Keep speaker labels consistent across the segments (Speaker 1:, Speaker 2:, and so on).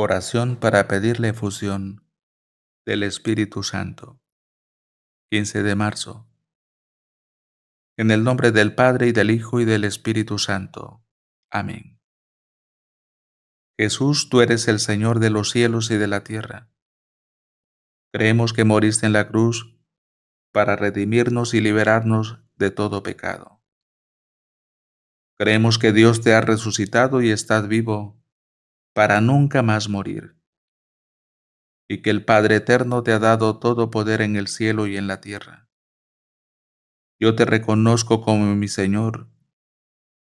Speaker 1: Oración para pedir la efusión del Espíritu Santo. 15 de marzo. En el nombre del Padre y del Hijo y del Espíritu Santo. Amén. Jesús, tú eres el Señor de los cielos y de la tierra. Creemos que moriste en la cruz para redimirnos y liberarnos de todo pecado. Creemos que Dios te ha resucitado y estás vivo para nunca más morir, y que el Padre Eterno te ha dado todo poder en el cielo y en la tierra. Yo te reconozco como mi Señor,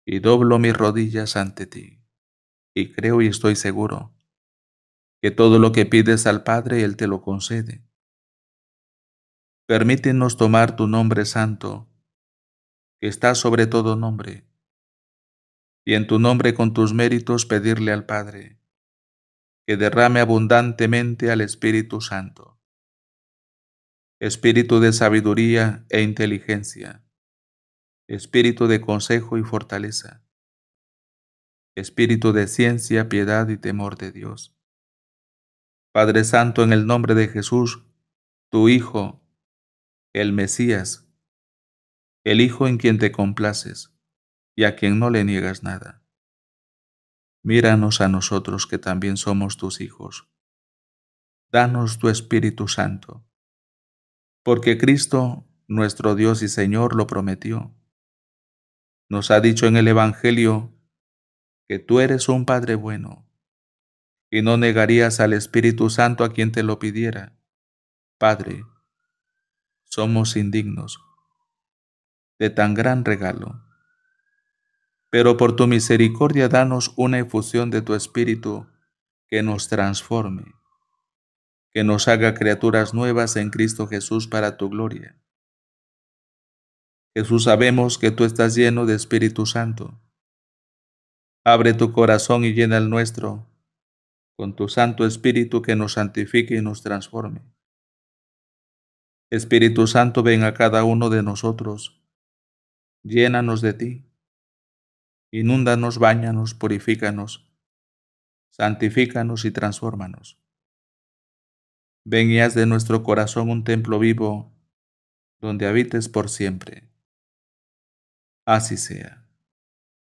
Speaker 1: y doblo mis rodillas ante ti, y creo y estoy seguro que todo lo que pides al Padre Él te lo concede. Permítenos tomar tu nombre santo, que está sobre todo nombre, y en tu nombre con tus méritos pedirle al Padre derrame abundantemente al Espíritu Santo, espíritu de sabiduría e inteligencia, espíritu de consejo y fortaleza, espíritu de ciencia, piedad y temor de Dios. Padre Santo, en el nombre de Jesús, tu Hijo, el Mesías, el Hijo en quien te complaces y a quien no le niegas nada míranos a nosotros que también somos tus hijos. Danos tu Espíritu Santo, porque Cristo, nuestro Dios y Señor, lo prometió. Nos ha dicho en el Evangelio que tú eres un Padre bueno, y no negarías al Espíritu Santo a quien te lo pidiera. Padre, somos indignos de tan gran regalo pero por tu misericordia danos una efusión de tu Espíritu que nos transforme, que nos haga criaturas nuevas en Cristo Jesús para tu gloria. Jesús, sabemos que tú estás lleno de Espíritu Santo. Abre tu corazón y llena el nuestro con tu Santo Espíritu que nos santifique y nos transforme. Espíritu Santo, ven a cada uno de nosotros, llénanos de ti inúndanos, báñanos, purifícanos, santifícanos y transfórmanos. Ven y haz de nuestro corazón un templo vivo, donde habites por siempre. Así sea.